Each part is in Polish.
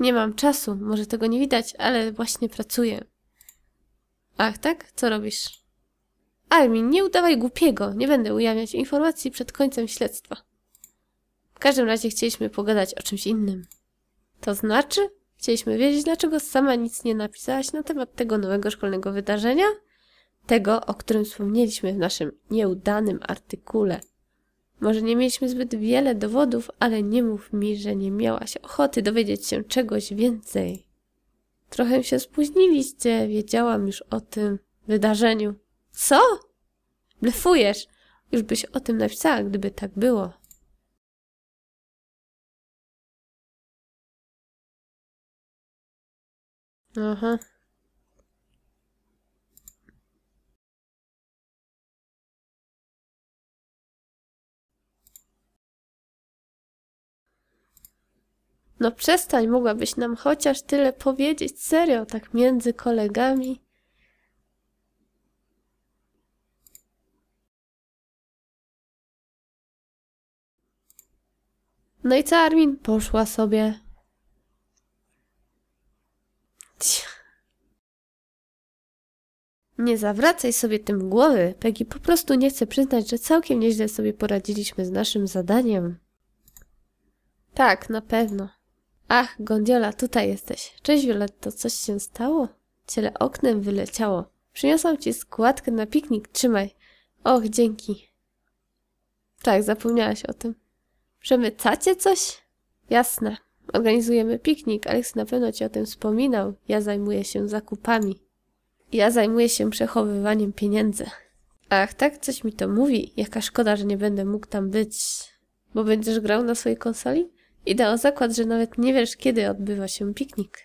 Nie mam czasu, może tego nie widać, ale właśnie pracuję. Ach, tak? Co robisz? Armin, nie udawaj głupiego. Nie będę ujawniać informacji przed końcem śledztwa. W każdym razie chcieliśmy pogadać o czymś innym. To znaczy? Chcieliśmy wiedzieć, dlaczego sama nic nie napisałaś na temat tego nowego szkolnego wydarzenia? Tego, o którym wspomnieliśmy w naszym nieudanym artykule. Może nie mieliśmy zbyt wiele dowodów, ale nie mów mi, że nie miałaś ochoty dowiedzieć się czegoś więcej. Trochę się spóźniliście, wiedziałam już o tym wydarzeniu. Co? Blefujesz! Już byś o tym napisała, gdyby tak było. Aha. No przestań, mogłabyś nam chociaż tyle powiedzieć serio, tak między kolegami. No i co Armin? Poszła sobie. Nie zawracaj sobie tym głowy. Peggy po prostu nie chce przyznać, że całkiem nieźle sobie poradziliśmy z naszym zadaniem. Tak, na pewno. Ach, Gondiola, tutaj jesteś. Cześć, Violetto, coś się stało? Ciele oknem wyleciało. Przyniosłam ci składkę na piknik, trzymaj. Och, dzięki. Tak, zapomniałaś o tym. Przemycacie coś? Jasne. Organizujemy piknik. Aleks na pewno ci o tym wspominał. Ja zajmuję się zakupami. Ja zajmuję się przechowywaniem pieniędzy. Ach, tak coś mi to mówi. Jaka szkoda, że nie będę mógł tam być. Bo będziesz grał na swojej konsoli? Idę o zakład, że nawet nie wiesz, kiedy odbywa się piknik.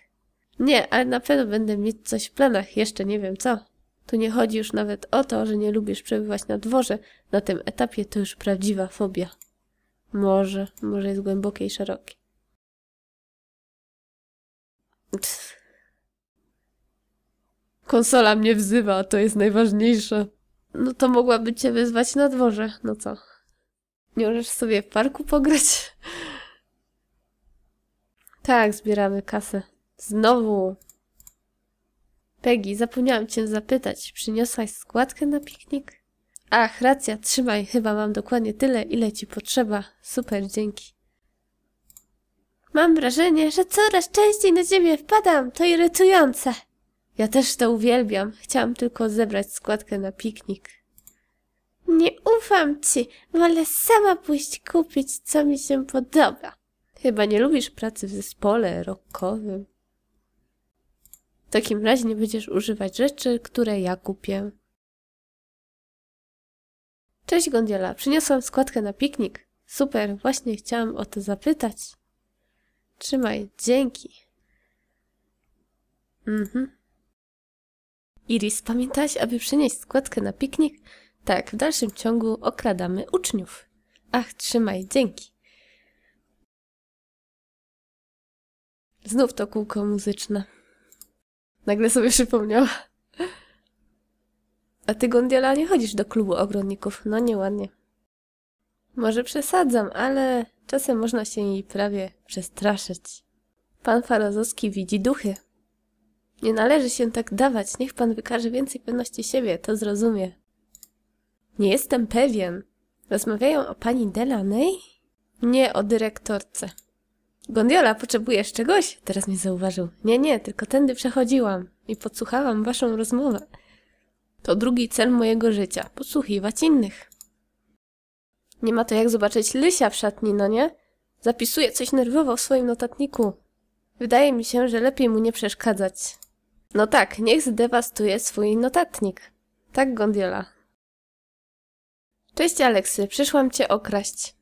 Nie, ale na pewno będę mieć coś w planach, jeszcze nie wiem co. Tu nie chodzi już nawet o to, że nie lubisz przebywać na dworze. Na tym etapie to już prawdziwa fobia. Może, może jest głębokie i szerokie. Konsola mnie wzywa, to jest najważniejsze. No to mogłaby cię wezwać na dworze, no co? Nie możesz sobie w parku pograć? Tak, zbieramy kasę. Znowu. Peggy, zapomniałam cię zapytać. Przyniosłaś składkę na piknik? Ach, racja, trzymaj. Chyba mam dokładnie tyle, ile ci potrzeba. Super, dzięki. Mam wrażenie, że coraz częściej na ciebie wpadam. To irytujące. Ja też to uwielbiam. Chciałam tylko zebrać składkę na piknik. Nie ufam ci. Wolę sama pójść kupić, co mi się podoba. Chyba nie lubisz pracy w zespole rokowym. W takim razie nie będziesz używać rzeczy, które ja kupię. Cześć Gondiola, przyniosłam składkę na piknik. Super, właśnie chciałam o to zapytać. Trzymaj, dzięki. Mhm. Iris, pamiętaś, aby przynieść składkę na piknik? Tak, w dalszym ciągu okradamy uczniów. Ach, trzymaj, dzięki. Znów to kółko muzyczne. Nagle sobie przypomniała. A ty, Gondiola, nie chodzisz do klubu ogrodników. No nieładnie. Może przesadzam, ale czasem można się jej prawie przestraszyć. Pan Farozowski widzi duchy. Nie należy się tak dawać. Niech pan wykaże więcej pewności siebie, to zrozumie. Nie jestem pewien. Rozmawiają o pani Delaney? Nie o dyrektorce. Gondiola, potrzebujesz czegoś? Teraz mnie zauważył. Nie, nie, tylko tędy przechodziłam i podsłuchałam waszą rozmowę. To drugi cel mojego życia podsłuchiwać innych. Nie ma to jak zobaczyć Lysia w szatni, no nie? Zapisuje coś nerwowo w swoim notatniku. Wydaje mi się, że lepiej mu nie przeszkadzać. No tak, niech zdewastuje swój notatnik. Tak, Gondiola. Cześć, Aleksy, przyszłam cię okraść.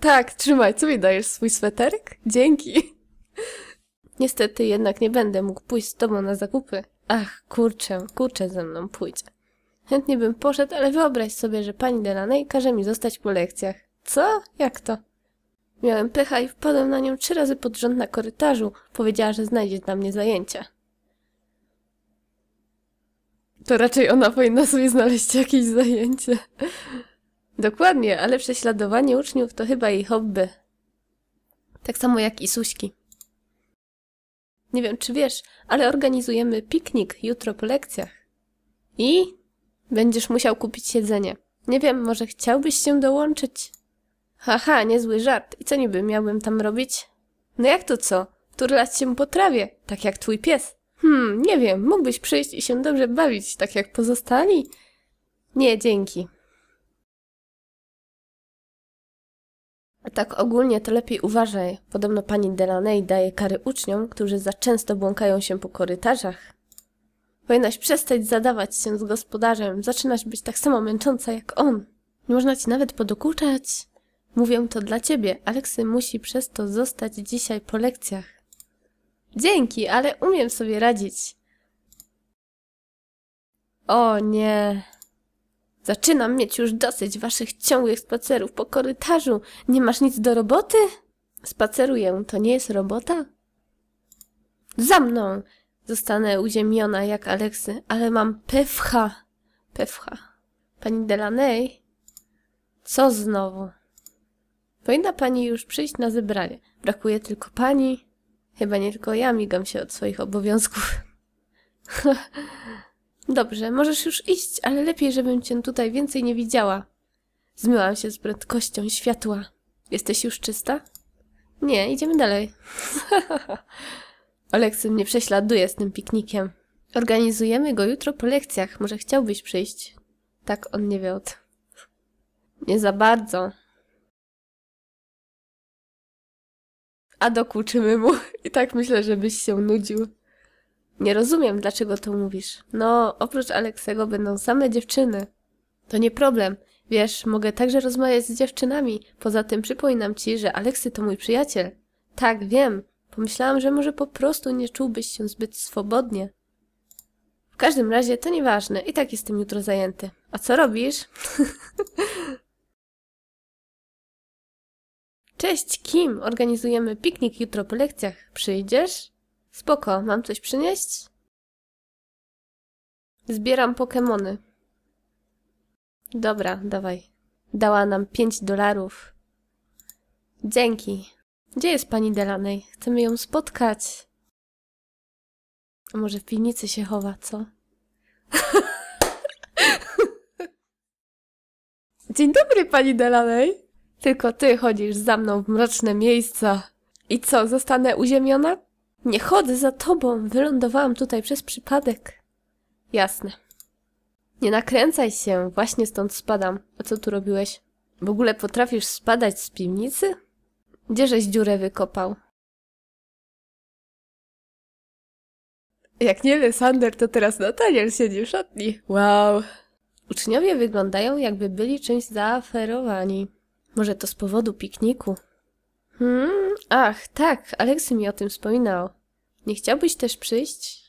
Tak, trzymaj, co mi dajesz swój sweterek? Dzięki. Niestety jednak nie będę mógł pójść z tobą na zakupy. Ach, kurczę, kurczę ze mną pójdzie. Chętnie bym poszedł, ale wyobraź sobie, że pani Delaney każe mi zostać po lekcjach. Co? Jak to? Miałem pecha i wpadłem na nią trzy razy pod rząd na korytarzu. Powiedziała, że znajdzie dla mnie zajęcia. To raczej ona powinna sobie znaleźć jakieś zajęcie. Dokładnie, ale prześladowanie uczniów to chyba jej hobby. Tak samo jak i Suśki. Nie wiem, czy wiesz, ale organizujemy piknik jutro po lekcjach. I będziesz musiał kupić jedzenie. Nie wiem, może chciałbyś się dołączyć? Haha, niezły żart. I co niby miałbym tam robić? No jak to co? Turlać się po trawie, tak jak twój pies. Hmm, nie wiem, mógłbyś przyjść i się dobrze bawić, tak jak pozostali? Nie, dzięki. Tak ogólnie to lepiej uważaj. Podobno pani Delaney daje kary uczniom, którzy za często błąkają się po korytarzach. Powinnaś przestać zadawać się z gospodarzem, zaczynasz być tak samo męcząca jak on. Nie można ci nawet podokuczać. Mówię to dla ciebie. Aleksy musi przez to zostać dzisiaj po lekcjach. Dzięki, ale umiem sobie radzić. O nie, Zaczynam mieć już dosyć waszych ciągłych spacerów po korytarzu. Nie masz nic do roboty? Spaceruję, to nie jest robota? Za mną! Zostanę uziemiona jak Aleksy, ale mam pewcha. Pewcha. Pani Delaney? Co znowu? Powinna pani już przyjść na zebranie. Brakuje tylko pani. Chyba nie tylko ja migam się od swoich obowiązków. Dobrze, możesz już iść, ale lepiej, żebym cię tutaj więcej nie widziała. Zmyłam się z prędkością światła. Jesteś już czysta? Nie, idziemy dalej. Oleksy mnie prześladuje z tym piknikiem. Organizujemy go jutro po lekcjach. Może chciałbyś przyjść? Tak, on nie wie od. Nie za bardzo. A dokuczymy mu. I tak myślę, żebyś się nudził. Nie rozumiem, dlaczego to mówisz. No, oprócz Aleksego będą same dziewczyny. To nie problem. Wiesz, mogę także rozmawiać z dziewczynami. Poza tym przypominam ci, że Aleksy to mój przyjaciel. Tak, wiem. Pomyślałam, że może po prostu nie czułbyś się zbyt swobodnie. W każdym razie to nieważne. I tak jestem jutro zajęty. A co robisz? Cześć, Kim. Organizujemy piknik jutro po lekcjach. Przyjdziesz? Spoko, mam coś przynieść? Zbieram pokemony. Dobra, dawaj. Dała nam 5 dolarów. Dzięki. Gdzie jest pani Delanej? Chcemy ją spotkać. A może w piwnicy się chowa, co? Dzień dobry, pani Delanej. Tylko ty chodzisz za mną w mroczne miejsca. I co, zostanę uziemiona? Nie chodzę za tobą, wylądowałam tutaj przez przypadek. Jasne. Nie nakręcaj się, właśnie stąd spadam. A co tu robiłeś? W ogóle potrafisz spadać z piwnicy? Gdzieżeś dziurę wykopał? Jak nie Lysander, to teraz Nataniel siedzi w szatni. Wow. Uczniowie wyglądają jakby byli czymś zaaferowani. Może to z powodu pikniku. Hmm, ach, tak, Aleksy mi o tym wspominał. Nie chciałbyś też przyjść?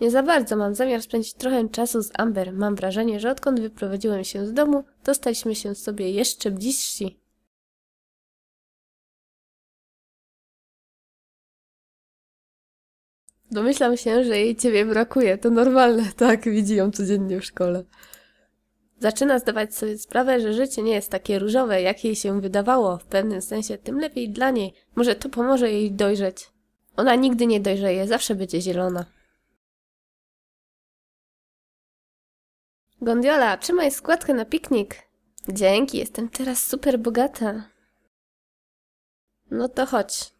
Nie za bardzo mam zamiar spędzić trochę czasu z Amber. Mam wrażenie, że odkąd wyprowadziłem się z domu, dostaliśmy się sobie jeszcze bliżsi. Domyślam się, że jej ciebie brakuje. To normalne, tak? Widzi ją codziennie w szkole. Zaczyna zdawać sobie sprawę, że życie nie jest takie różowe, jak jej się wydawało. W pewnym sensie tym lepiej dla niej. Może to pomoże jej dojrzeć. Ona nigdy nie dojrzeje, zawsze będzie zielona. Gondiola, trzymaj składkę na piknik. Dzięki, jestem teraz super bogata. No to chodź.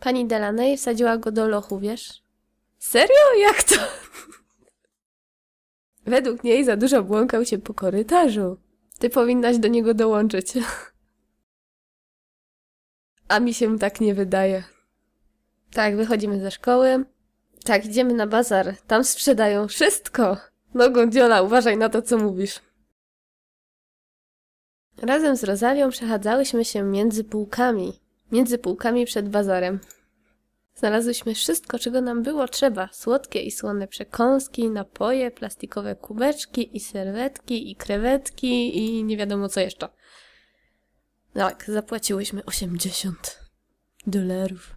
Pani Delaney wsadziła go do lochu, wiesz? Serio? Jak to? Według niej za dużo błąkał się po korytarzu. Ty powinnaś do niego dołączyć. A mi się tak nie wydaje. Tak, wychodzimy ze szkoły. Tak, idziemy na bazar. Tam sprzedają wszystko. No Gondziola, uważaj na to, co mówisz. Razem z Rozalią przechadzałyśmy się między półkami. Między półkami przed bazarem. Znalazłyśmy wszystko, czego nam było trzeba. Słodkie i słone przekąski, napoje, plastikowe kubeczki i serwetki i krewetki i nie wiadomo co jeszcze. No tak, zapłaciłyśmy 80 dolarów.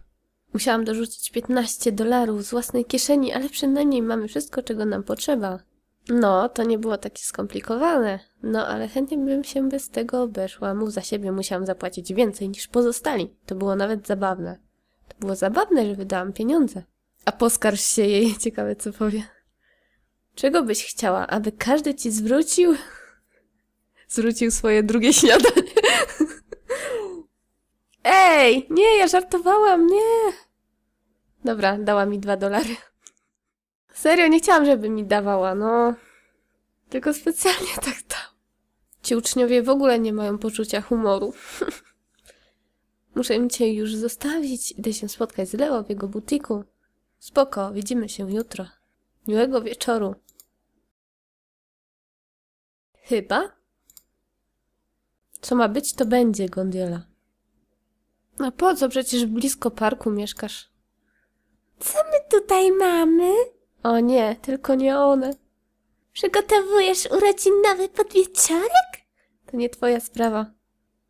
Musiałam dorzucić 15 dolarów z własnej kieszeni, ale przynajmniej mamy wszystko, czego nam potrzeba. No, to nie było takie skomplikowane. No, ale chętnie bym się bez tego obeszła. Mów za siebie musiałam zapłacić więcej niż pozostali. To było nawet zabawne. To było zabawne, że wydałam pieniądze. A poskarż się jej, ciekawe co powie. Czego byś chciała, aby każdy ci zwrócił? Zwrócił swoje drugie śniadanie. Ej, nie, ja żartowałam, nie. Dobra, dała mi dwa dolary. Serio, nie chciałam, żeby mi dawała, no. Tylko specjalnie tak dał. Ci uczniowie w ogóle nie mają poczucia humoru. Muszę cię już zostawić. Idę się spotkać z Leo w jego butiku. Spoko, widzimy się jutro. Miłego wieczoru. Chyba? Co ma być, to będzie, Gondiola. A no po co? Przecież blisko parku mieszkasz. Co my tutaj mamy? O nie, tylko nie one. Przygotowujesz urodzinowy podwieczorek? To nie twoja sprawa.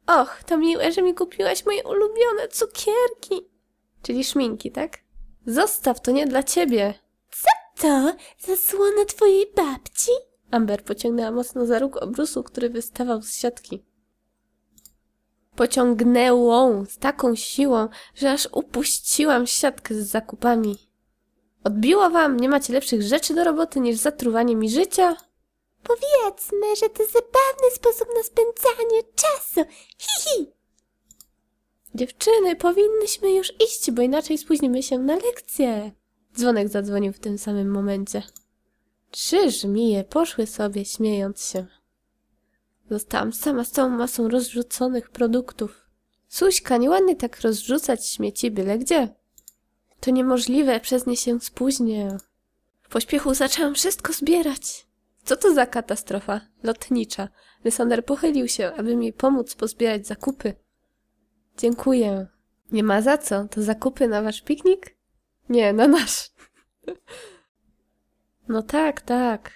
Och, to miłe, że mi kupiłaś moje ulubione cukierki. Czyli szminki, tak? Zostaw, to nie dla ciebie. Co to? Zasłona twojej babci? Amber pociągnęła mocno za róg obrusu, który wystawał z siatki. Pociągnęłą z taką siłą, że aż upuściłam siatkę z zakupami. Odbiło wam? Nie macie lepszych rzeczy do roboty niż zatruwanie mi życia? Powiedzmy, że to zabawny sposób na spędzanie czasu. hi. Dziewczyny, powinnyśmy już iść, bo inaczej spóźnimy się na lekcję. Dzwonek zadzwonił w tym samym momencie. Trzy żmije poszły sobie, śmiejąc się. Zostałam sama z całą masą rozrzuconych produktów. Suśka, nieładnie tak rozrzucać śmieci byle gdzie. To niemożliwe, przez nie się spóźnię. W pośpiechu zaczęłam wszystko zbierać. Co to za katastrofa? Lotnicza. Lysander pochylił się, aby mi pomóc pozbierać zakupy. Dziękuję. Nie ma za co. To zakupy na wasz piknik? Nie, na nasz. No tak, tak.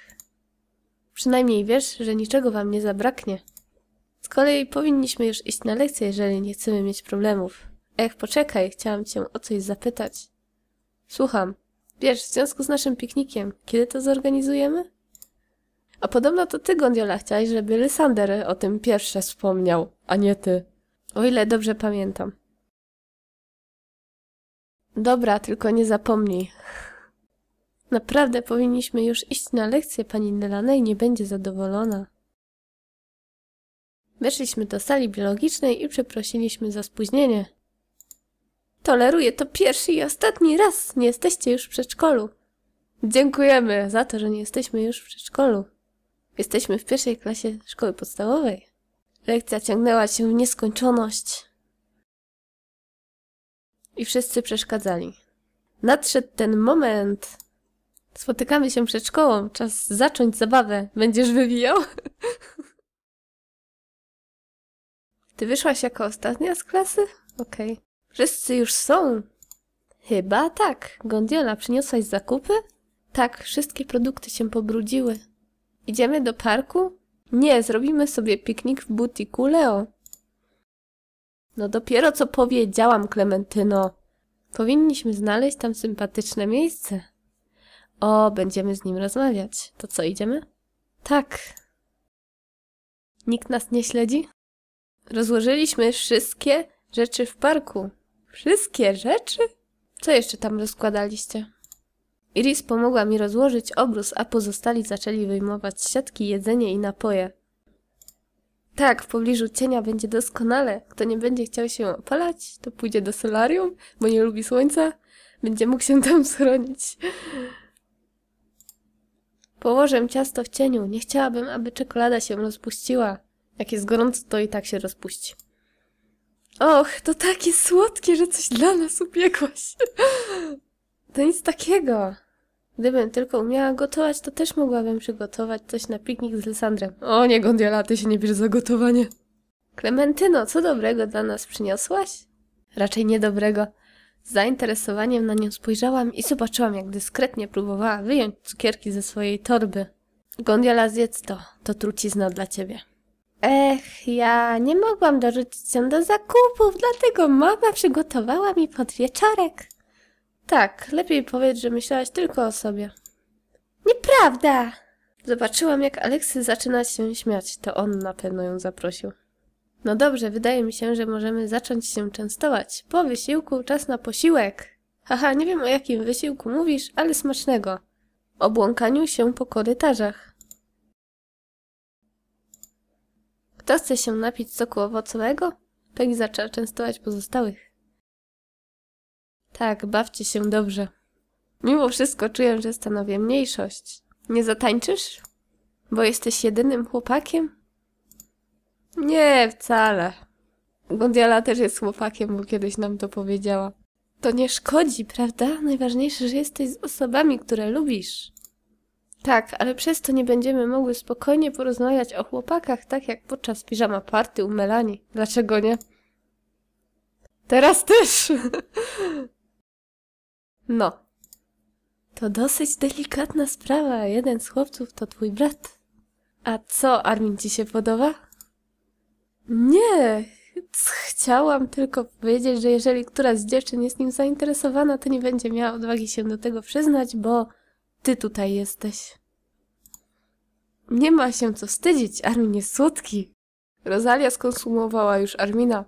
Przynajmniej wiesz, że niczego wam nie zabraknie. Z kolei powinniśmy już iść na lekcję, jeżeli nie chcemy mieć problemów. Ech, poczekaj, chciałam cię o coś zapytać. Słucham. Wiesz, w związku z naszym piknikiem, kiedy to zorganizujemy? A podobno to ty, Gondiola, chciałaś, żeby Lysander o tym pierwsze wspomniał, a nie ty. O ile dobrze pamiętam. Dobra, tylko nie zapomnij. Naprawdę powinniśmy już iść na lekcję, pani Delaney nie będzie zadowolona. Weszliśmy do sali biologicznej i przeprosiliśmy za spóźnienie. Toleruję to pierwszy i ostatni raz. Nie jesteście już w przedszkolu. Dziękujemy za to, że nie jesteśmy już w przedszkolu. Jesteśmy w pierwszej klasie szkoły podstawowej. Lekcja ciągnęła się w nieskończoność. I wszyscy przeszkadzali. Nadszedł ten moment. Spotykamy się przed szkołą. Czas zacząć zabawę. Będziesz wywijał? Ty wyszłaś jako ostatnia z klasy? Okej. Okay. Wszyscy już są. Chyba tak. Gondiola, przyniosłaś zakupy? Tak, wszystkie produkty się pobrudziły. Idziemy do parku? Nie, zrobimy sobie piknik w butiku Leo. No dopiero co powiedziałam, Klementyno. Powinniśmy znaleźć tam sympatyczne miejsce. O, będziemy z nim rozmawiać. To co, idziemy? Tak. Nikt nas nie śledzi? Rozłożyliśmy wszystkie rzeczy w parku. Wszystkie rzeczy? Co jeszcze tam rozkładaliście? Iris pomogła mi rozłożyć obrus, a pozostali zaczęli wyjmować siatki, jedzenie i napoje. Tak, w pobliżu cienia będzie doskonale. Kto nie będzie chciał się opalać, to pójdzie do solarium, bo nie lubi słońca. Będzie mógł się tam schronić. Położę ciasto w cieniu. Nie chciałabym, aby czekolada się rozpuściła. Jak jest gorąco, to i tak się rozpuści. Och, to takie słodkie, że coś dla nas upiekłaś. To nic takiego. Gdybym tylko umiała gotować, to też mogłabym przygotować coś na piknik z Lysandrem. O nie, Gondiola, ty się nie bierz za gotowanie. Klementyno, co dobrego dla nas przyniosłaś? Raczej niedobrego. Z zainteresowaniem na nią spojrzałam i zobaczyłam, jak dyskretnie próbowała wyjąć cukierki ze swojej torby. Gondiola, zjedz to. To trucizna dla ciebie. Ech, ja nie mogłam dorzucić się do zakupów, dlatego mama przygotowała mi podwieczorek. Tak, lepiej powiedz, że myślałaś tylko o sobie. Nieprawda! Zobaczyłam, jak Aleksy zaczyna się śmiać. To on na pewno ją zaprosił. No dobrze, wydaje mi się, że możemy zacząć się częstować. Po wysiłku czas na posiłek. Haha, nie wiem o jakim wysiłku mówisz, ale smacznego. O błąkaniu się po korytarzach. Kto chce się napić soku owocowego? Peggy zaczęła częstować pozostałych. Tak, bawcie się dobrze. Mimo wszystko czuję, że stanowię mniejszość. Nie zatańczysz? Bo jesteś jedynym chłopakiem? Nie, wcale. Gondiala też jest chłopakiem, bo kiedyś nam to powiedziała. To nie szkodzi, prawda? Najważniejsze, że jesteś z osobami, które lubisz. Tak, ale przez to nie będziemy mogły spokojnie porozmawiać o chłopakach, tak jak podczas piżama party u Melanie. Dlaczego nie? Teraz też! No. To dosyć delikatna sprawa. Jeden z chłopców to twój brat. A co, Armin ci się podoba? Nie. Chciałam tylko powiedzieć, że jeżeli któraś z dziewczyn jest nim zainteresowana, to nie będzie miała odwagi się do tego przyznać, bo ty tutaj jesteś. Nie ma się co wstydzić, Armin jest słodki. Rosalia skonsumowała już Armina.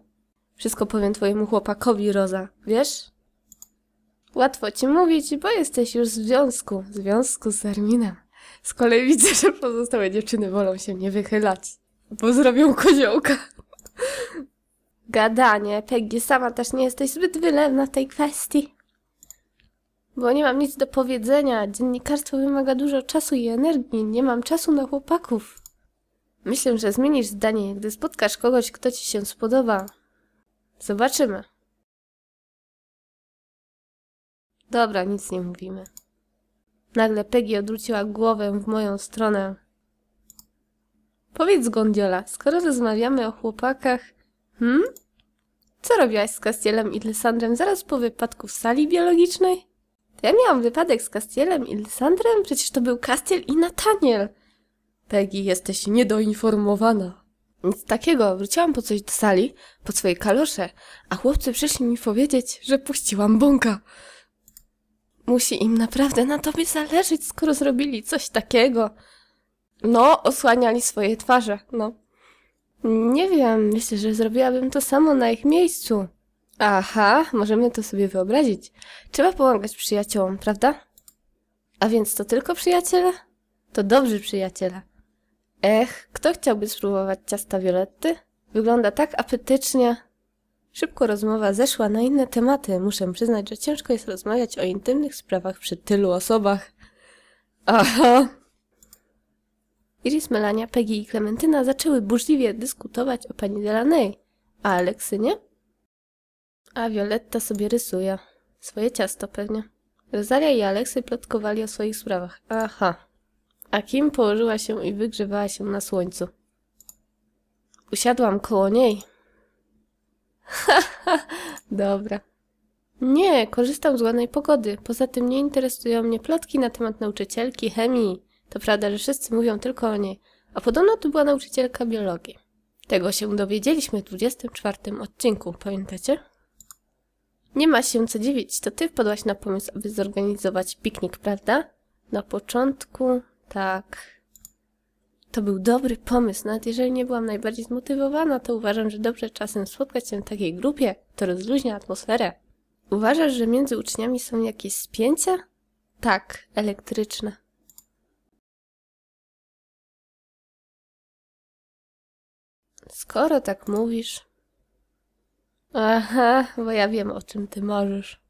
Wszystko powiem twojemu chłopakowi, Roza, wiesz? Łatwo ci mówić, bo jesteś już w związku, w związku z Arminem. Z kolei widzę, że pozostałe dziewczyny wolą się nie wychylać, bo zrobią koziołka. Gadanie, Peggy, sama też nie jesteś zbyt wylewna w tej kwestii. Bo nie mam nic do powiedzenia, dziennikarstwo wymaga dużo czasu i energii, nie mam czasu na chłopaków. Myślę, że zmienisz zdanie, gdy spotkasz kogoś, kto ci się spodoba. Zobaczymy. Dobra, nic nie mówimy. Nagle Peggy odwróciła głowę w moją stronę. Powiedz, Gondiola, skoro rozmawiamy o chłopakach... Hmm? Co robiłaś z Castielem i Lysandrem zaraz po wypadku w sali biologicznej? To ja miałam wypadek z Castielem i Lysandrem? Przecież to był Castiel i Nataniel. Peggy, jesteś niedoinformowana. Nic takiego, wróciłam po coś do sali, po swoje kalosze, a chłopcy przyszli mi powiedzieć, że puściłam bąka. Musi im naprawdę na tobie zależeć, skoro zrobili coś takiego. No, osłaniali swoje twarze, no. Nie wiem, myślę, że zrobiłabym to samo na ich miejscu. Aha, możemy to sobie wyobrazić. Trzeba pomagać przyjaciołom, prawda? A więc to tylko przyjaciele? To dobrzy przyjaciele. Ech, kto chciałby spróbować ciasta Violetty? Wygląda tak apetycznie. Szybko rozmowa zeszła na inne tematy. Muszę przyznać, że ciężko jest rozmawiać o intymnych sprawach przy tylu osobach. Aha! Iris, Melania, Peggy i Klementyna zaczęły burzliwie dyskutować o pani Delaney. A Aleksy nie? A Violetta sobie rysuje. Swoje ciasto pewnie. Rosalia i Aleksy plotkowali o swoich sprawach. Aha. A Kim położyła się i wygrzewała się na słońcu. Usiadłam koło niej, dobra. Nie, korzystam z ładnej pogody. Poza tym nie interesują mnie plotki na temat nauczycielki chemii. To prawda, że wszyscy mówią tylko o niej. A podobno to była nauczycielka biologii. Tego się dowiedzieliśmy w 24 odcinku, pamiętacie? Nie ma się co dziwić, to ty wpadłaś na pomysł, aby zorganizować piknik, prawda? Na początku, tak, to był dobry pomysł. Nawet jeżeli nie byłam najbardziej zmotywowana, to uważam, że dobrze czasem spotkać się w takiej grupie, to rozluźnia atmosferę. Uważasz, że między uczniami są jakieś spięcia? Tak, elektryczne. Skoro tak mówisz... Aha, bo ja wiem, o czym ty możesz.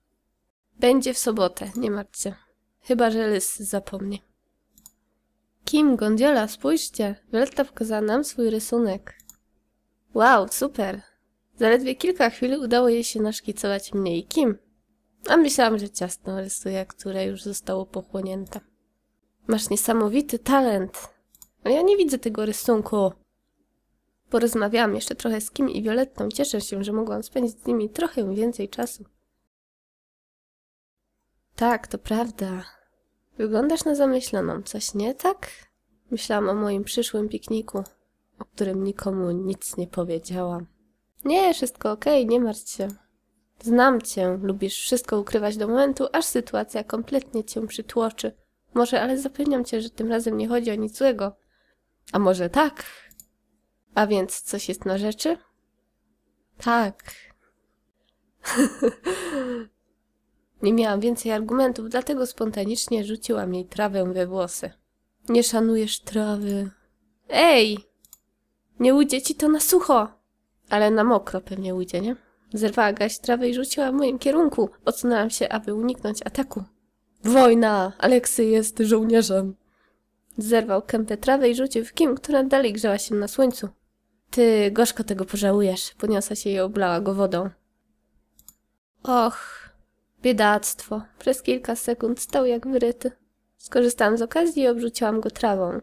Będzie w sobotę, nie martw się. Chyba, że Lys zapomnie. Kim, Gondiola, spójrzcie! Violetta pokazała nam swój rysunek. Wow, super! Zaledwie kilka chwil udało jej się naszkicować mnie i Kim. A myślałam, że ciasno rysuje, które już zostało pochłonięte. Masz niesamowity talent. A ja nie widzę tego rysunku. Porozmawiałam jeszcze trochę z Kim i Violettą. Cieszę się, że mogłam spędzić z nimi trochę więcej czasu. Tak, to prawda. Wyglądasz na zamyśloną, coś nie tak? Myślałam o moim przyszłym pikniku, o którym nikomu nic nie powiedziałam. Nie, wszystko okej, okay, nie martw się. Znam cię, lubisz wszystko ukrywać do momentu, aż sytuacja kompletnie cię przytłoczy. Może, ale zapewniam cię, że tym razem nie chodzi o nic złego. A może tak? A więc coś jest na rzeczy? Tak. Nie miałam więcej argumentów, dlatego spontanicznie rzuciłam jej trawę we włosy. Nie szanujesz trawy. Ej! Nie ujdzie ci to na sucho! Ale na mokro pewnie ujdzie, nie? Zerwała gaś trawę i rzuciła w moim kierunku. Odsunęłam się, aby uniknąć ataku. Wojna! Aleksy jest żołnierzem! Zerwał kępę trawę i rzucił w kim, która dalej grzała się na słońcu. Ty gorzko tego pożałujesz. Podniosła się i oblała go wodą. Och, Biedactwo. Przez kilka sekund stał jak wyryty. Skorzystałam z okazji i obrzuciłam go trawą.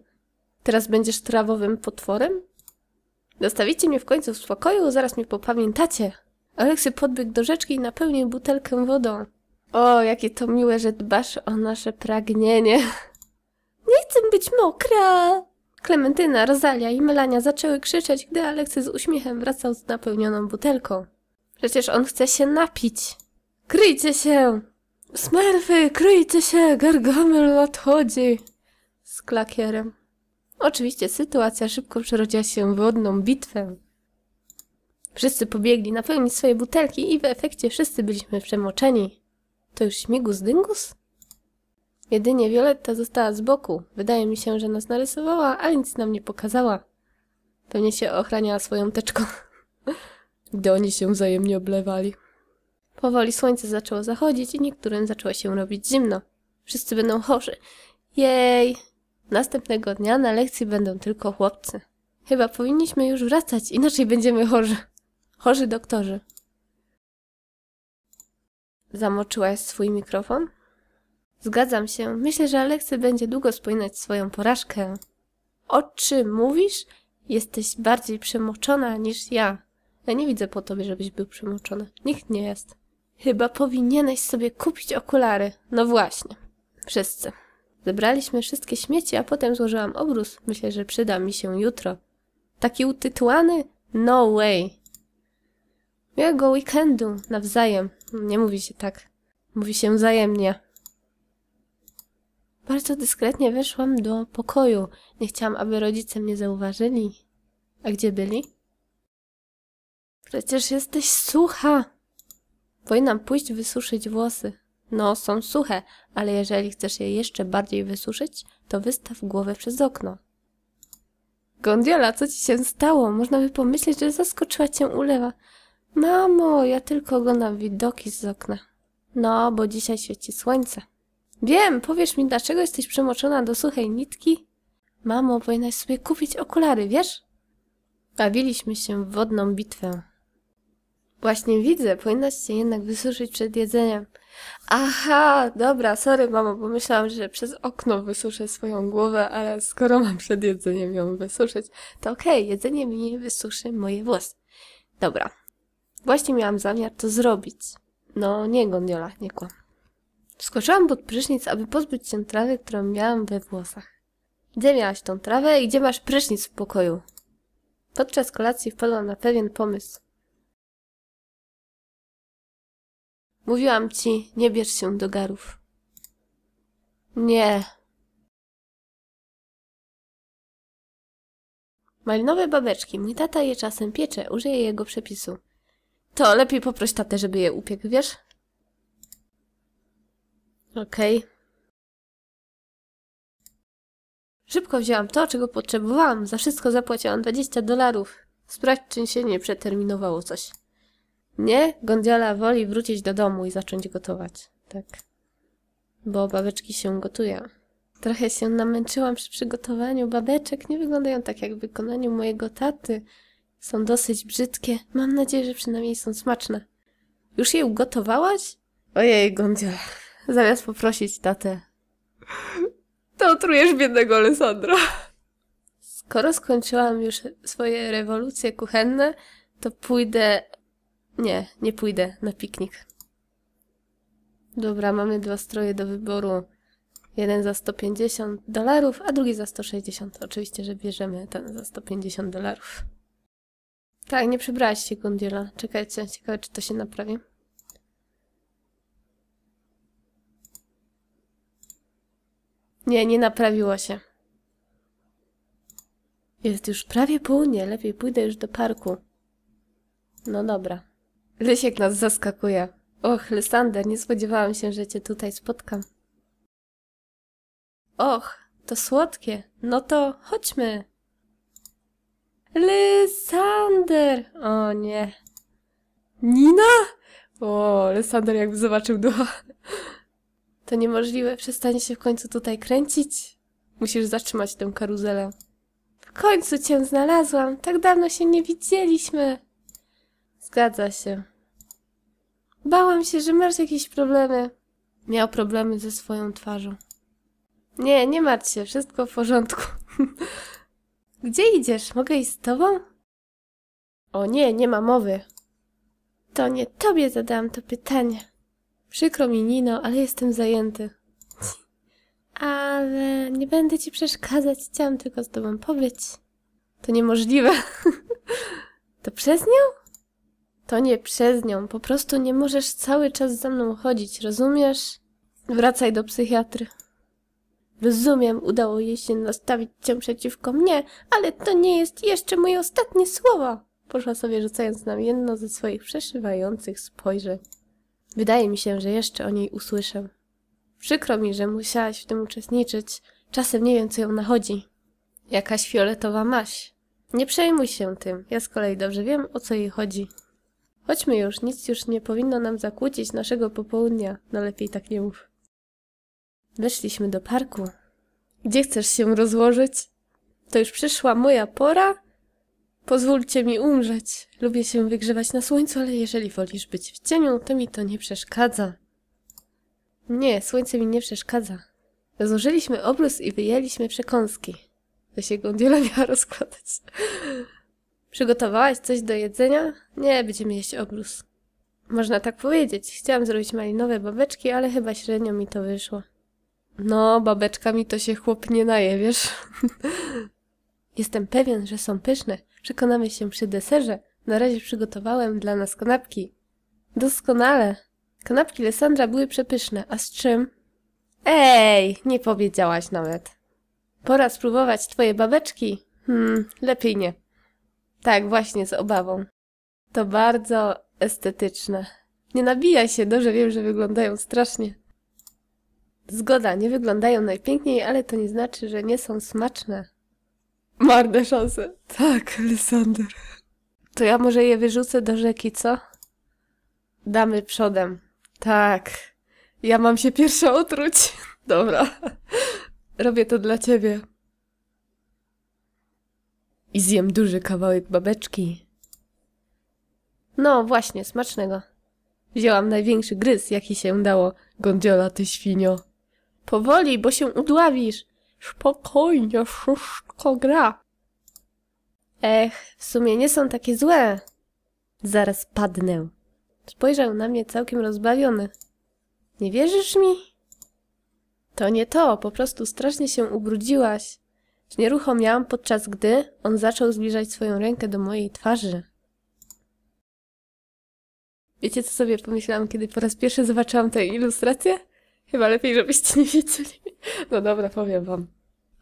Teraz będziesz trawowym potworem? Dostawicie mnie w końcu w spokoju, zaraz mnie popamiętacie. Aleksy podbiegł do rzeczki i napełnił butelkę wodą. O, jakie to miłe, że dbasz o nasze pragnienie. Nie chcę być mokra! Klementyna, Rosalia i Melania zaczęły krzyczeć, gdy Aleksy z uśmiechem wracał z napełnioną butelką. Przecież on chce się napić. Kryjcie się! Smurfy! kryjcie się! Gargamel odchodzi! Z klakierem. Oczywiście sytuacja szybko przerodziła się w wodną bitwę. Wszyscy pobiegli napełnić swoje butelki i w efekcie wszyscy byliśmy przemoczeni. To już śmigus dyngus? Jedynie Violetta została z boku. Wydaje mi się, że nas narysowała, ale nic nam nie pokazała. Pewnie się ochraniała swoją teczką. Gdy oni się wzajemnie oblewali. Powoli słońce zaczęło zachodzić i niektórym zaczęło się robić zimno. Wszyscy będą chorzy. Jej! Następnego dnia na lekcji będą tylko chłopcy. Chyba powinniśmy już wracać, inaczej będziemy chorzy. Chorzy doktorzy. Zamoczyłaś swój mikrofon? Zgadzam się. Myślę, że Aleksy będzie długo wspominać swoją porażkę. O czym mówisz? Jesteś bardziej przemoczona niż ja. Ja nie widzę po tobie, żebyś był przemoczony. Nikt nie jest. Chyba powinieneś sobie kupić okulary. No właśnie. Wszyscy. Zebraliśmy wszystkie śmieci, a potem złożyłam obrus. Myślę, że przyda mi się jutro. Taki utytułany? No way. Miłego weekendu. Nawzajem. Nie mówi się tak. Mówi się wzajemnie. Bardzo dyskretnie weszłam do pokoju. Nie chciałam, aby rodzice mnie zauważyli. A gdzie byli? Przecież jesteś sucha! Powinnam pójść wysuszyć włosy. No, są suche, ale jeżeli chcesz je jeszcze bardziej wysuszyć, to wystaw głowę przez okno. Gondiola, co ci się stało? Można by pomyśleć, że zaskoczyła cię ulewa. Mamo, ja tylko oglądam widoki z okna. No, bo dzisiaj świeci słońce. Wiem, powiesz mi, dlaczego jesteś przemoczona do suchej nitki? Mamo, powinnaś sobie kupić okulary, wiesz? Bawiliśmy się w wodną bitwę. Właśnie widzę, powinnaś się jednak wysuszyć przed jedzeniem. Aha, dobra, sorry mamo, bo myślałam, że przez okno wysuszę swoją głowę, ale skoro mam przed jedzeniem ją wysuszyć, to okej, okay, jedzenie mi nie wysuszy moje włosy. Dobra, właśnie miałam zamiar to zrobić. No nie, Gondiola, nie kłam. Skoczyłam pod prysznic, aby pozbyć się trawy, którą miałam we włosach. Gdzie miałaś tą trawę i gdzie masz prysznic w pokoju? Podczas kolacji wpadłam na pewien pomysł. Mówiłam ci, nie bierz się do garów. Nie. Malinowe babeczki. Mój tata je czasem piecze. Użyję jego przepisu. To lepiej poproś tatę, żeby je upiekł, wiesz? Okej. Okay. Szybko wzięłam to, czego potrzebowałam. Za wszystko zapłaciłam 20 dolarów. Sprawdź, czy się nie przeterminowało coś. Nie, Gondiola woli wrócić do domu i zacząć gotować. Tak. Bo babeczki się gotuje. Trochę się namęczyłam przy przygotowaniu babeczek. Nie wyglądają tak jak w wykonaniu mojego taty. Są dosyć brzydkie. Mam nadzieję, że przynajmniej są smaczne. Już je ugotowałaś? Ojej, Gondiola. Zamiast poprosić tatę. To otrujesz biednego Alessandra. Skoro skończyłam już swoje rewolucje kuchenne, to pójdę nie, nie pójdę na piknik. Dobra, mamy dwa stroje do wyboru. Jeden za 150 dolarów, a drugi za 160. Oczywiście, że bierzemy ten za 150 dolarów. Tak, nie przebrałaś się, Gondiola. Czekajcie, ciekawe, czy to się naprawi. Nie, nie naprawiło się. Jest już prawie południe, lepiej pójdę już do parku. No dobra. Lysiek nas zaskakuje. Och, Lysander, nie spodziewałam się, że cię tutaj spotkam. Och, to słodkie. No to chodźmy. Lysander! O nie. Nina? O, Lysander jakby zobaczył ducha. To niemożliwe, przestanie się w końcu tutaj kręcić. Musisz zatrzymać tę karuzelę. W końcu cię znalazłam, tak dawno się nie widzieliśmy. Zgadza się. Bałam się, że masz jakieś problemy. Miał problemy ze swoją twarzą. Nie, nie martw się, wszystko w porządku. Gdzie idziesz? Mogę iść z tobą? O nie, nie ma mowy. To nie tobie zadałam to pytanie. Przykro mi, Nino, ale jestem zajęty. Ale nie będę ci przeszkadzać, chciałam tylko z tobą pobyć. To niemożliwe. to przez nią? To nie przez nią, po prostu nie możesz cały czas ze mną chodzić, rozumiesz? Wracaj do psychiatry. Rozumiem, udało jej się nastawić cię przeciwko mnie, ale to nie jest jeszcze moje ostatnie słowo! Poszła sobie rzucając nam jedno ze swoich przeszywających spojrzeń. Wydaje mi się, że jeszcze o niej usłyszę. Przykro mi, że musiałaś w tym uczestniczyć. Czasem nie wiem, co ją nachodzi. Jakaś fioletowa maś. Nie przejmuj się tym. Ja z kolei dobrze wiem, o co jej chodzi. Chodźmy już, nic już nie powinno nam zakłócić naszego popołudnia. No lepiej tak nie mów. Weszliśmy do parku. Gdzie chcesz się rozłożyć? To już przyszła moja pora? Pozwólcie mi umrzeć. Lubię się wygrzewać na słońcu, ale jeżeli wolisz być w cieniu, to mi to nie przeszkadza. Nie, słońce mi nie przeszkadza. Rozłożyliśmy obrus i wyjęliśmy przekąski. To się gondiola miała rozkładać. Przygotowałaś coś do jedzenia? Nie, będziemy jeść obrus. Można tak powiedzieć. Chciałam zrobić malinowe babeczki, ale chyba średnio mi to wyszło. No, babeczkami to się chłop nie naje, wiesz? Jestem pewien, że są pyszne. Przekonamy się przy deserze. Na razie przygotowałem dla nas kanapki. Doskonale. Kanapki Lesandra były przepyszne. A z czym? Ej, nie powiedziałaś nawet. Pora spróbować twoje babeczki. Hmm, lepiej nie. Tak, właśnie, z obawą. To bardzo estetyczne. Nie nabija się, dobrze wiem, że wyglądają strasznie. Zgoda, nie wyglądają najpiękniej, ale to nie znaczy, że nie są smaczne. Marne szanse. Tak, Lysander. To ja może je wyrzucę do rzeki, co? Damy przodem. Tak. Ja mam się pierwsza otruć. Dobra. Robię to dla ciebie. I zjem duży kawałek babeczki. No właśnie, smacznego. Wzięłam największy gryz, jaki się dało. Gondiola, ty świnio. Powoli, bo się udławisz. Spokojnie, wszystko gra. Ech, w sumie nie są takie złe. Zaraz padnę. Spojrzał na mnie całkiem rozbawiony. Nie wierzysz mi? To nie to, po prostu strasznie się ubrudziłaś. Znieruchomiałam, podczas gdy on zaczął zbliżać swoją rękę do mojej twarzy. Wiecie, co sobie pomyślałam, kiedy po raz pierwszy zobaczyłam tę ilustrację? Chyba lepiej, żebyście nie wiedzieli. No dobra, powiem wam.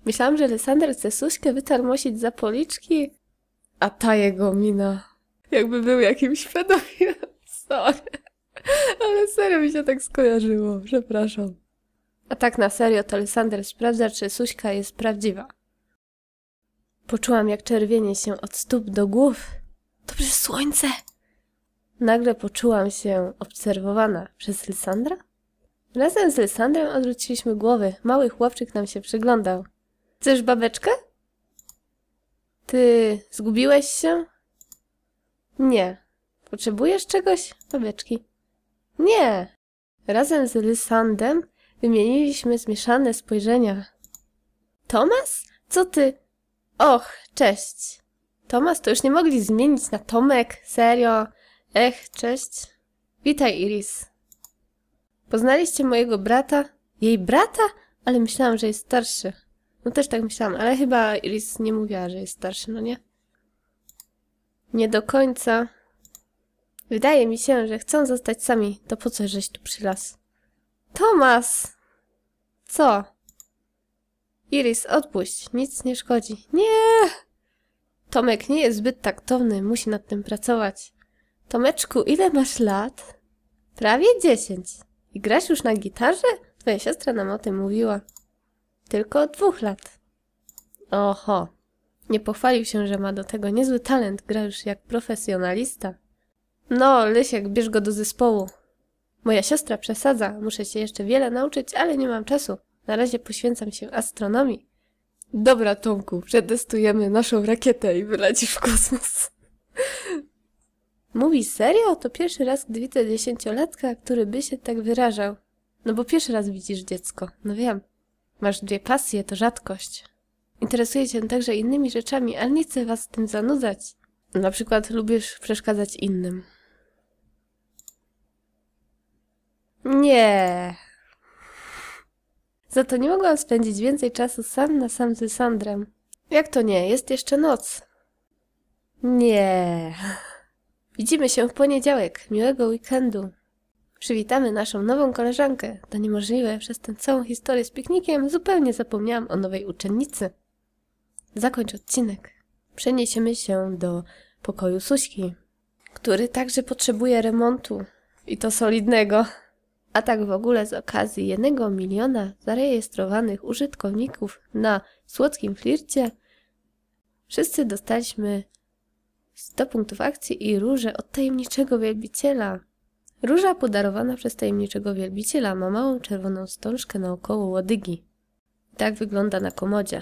Myślałam, że Lysander chce Suśkę wytarmosić za policzki, a ta jego mina jakby był jakimś pedofilem. Sorry. Ale serio mi się tak skojarzyło. Przepraszam. A tak na serio to Lysander sprawdza, czy Suśka jest prawdziwa. Poczułam, jak czerwienie się od stóp do głów. To słońce! Nagle poczułam się obserwowana przez Lysandra. Razem z Lysandrem odwróciliśmy głowy. Mały chłopczyk nam się przyglądał. Chcesz babeczkę? Ty zgubiłeś się? Nie. Potrzebujesz czegoś? Babeczki. Nie. Razem z Lysandem wymieniliśmy zmieszane spojrzenia. Tomas? Co ty? Och, cześć. Tomas, to już nie mogli zmienić na Tomek, serio. Ech, cześć. Witaj, Iris. Poznaliście mojego brata? Jej brata? Ale myślałam, że jest starszy. No też tak myślałam, ale chyba Iris nie mówiła, że jest starszy, no nie? Nie do końca. Wydaje mi się, że chcą zostać sami. To po co żeś tu przylas? Tomas! Co? Iris, odpuść, nic nie szkodzi. Nie! Tomek nie jest zbyt taktowny, musi nad tym pracować. Tomeczku, ile masz lat? Prawie dziesięć. I grasz już na gitarze? Twoja siostra nam o tym mówiła. Tylko od dwóch lat. Oho. Nie pochwalił się, że ma do tego niezły talent, gra już jak profesjonalista. No, Lysiek, bierz go do zespołu. Moja siostra przesadza, muszę się jeszcze wiele nauczyć, ale nie mam czasu. Na razie poświęcam się astronomii. Dobra, Tomku, przetestujemy naszą rakietę i wylecisz w kosmos. Mówi serio? To pierwszy raz, gdy widzę dziesięciolatka, który by się tak wyrażał. No bo pierwszy raz widzisz dziecko, no wiem. Masz dwie pasje, to rzadkość. Interesuje cię także innymi rzeczami, ale nie chcę was tym zanudzać. Na przykład lubisz przeszkadzać innym. Nie. Za to nie mogłam spędzić więcej czasu sam na sam z Sandrem. Jak to nie? Jest jeszcze noc. Nie. Widzimy się w poniedziałek. Miłego weekendu. Przywitamy naszą nową koleżankę. To niemożliwe, przez tę całą historię z piknikiem zupełnie zapomniałam o nowej uczennicy. Zakończ odcinek. Przeniesiemy się do pokoju Suśki, który także potrzebuje remontu. I to solidnego. A tak w ogóle z okazji jednego miliona zarejestrowanych użytkowników na słodkim flircie wszyscy dostaliśmy 100 punktów akcji i róże od tajemniczego wielbiciela. Róża podarowana przez tajemniczego wielbiciela ma małą czerwoną stążkę naokoło łodygi. Tak wygląda na komodzie.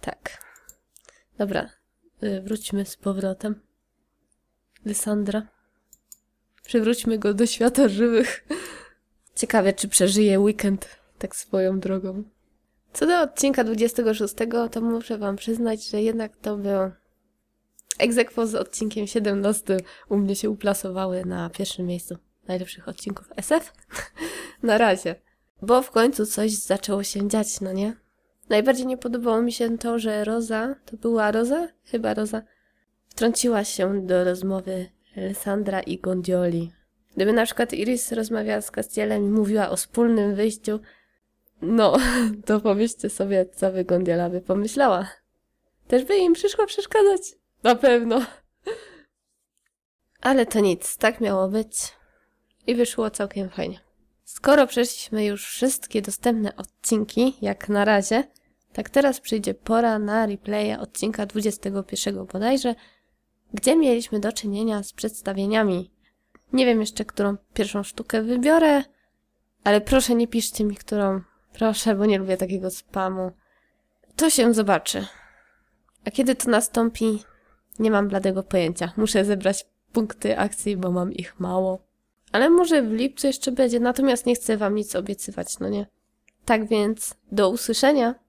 Tak. Dobra, y, wróćmy z powrotem. Lysandra. Przywróćmy go do świata żywych. Ciekawe, czy przeżyje weekend tak swoją drogą. Co do odcinka 26, to muszę Wam przyznać, że jednak to był egzekwo z odcinkiem 17. U mnie się uplasowały na pierwszym miejscu najlepszych odcinków SF. na razie. Bo w końcu coś zaczęło się dziać, no nie? Najbardziej nie podobało mi się to, że Roza, to była Roza? Chyba Roza, wtrąciła się do rozmowy Sandra i Gondioli. Gdyby na przykład Iris rozmawiała z Castielem i mówiła o wspólnym wyjściu, no, to pomyślcie sobie, co by Gondiola by pomyślała. Też by im przyszła przeszkadzać. Na pewno. Ale to nic, tak miało być. I wyszło całkiem fajnie. Skoro przeszliśmy już wszystkie dostępne odcinki, jak na razie, tak teraz przyjdzie pora na replaya odcinka 21 bodajże, gdzie mieliśmy do czynienia z przedstawieniami. Nie wiem jeszcze, którą pierwszą sztukę wybiorę, ale proszę nie piszcie mi, którą. Proszę, bo nie lubię takiego spamu. To się zobaczy. A kiedy to nastąpi, nie mam bladego pojęcia. Muszę zebrać punkty akcji, bo mam ich mało. Ale może w lipcu jeszcze będzie, natomiast nie chcę wam nic obiecywać, no nie? Tak więc, do usłyszenia!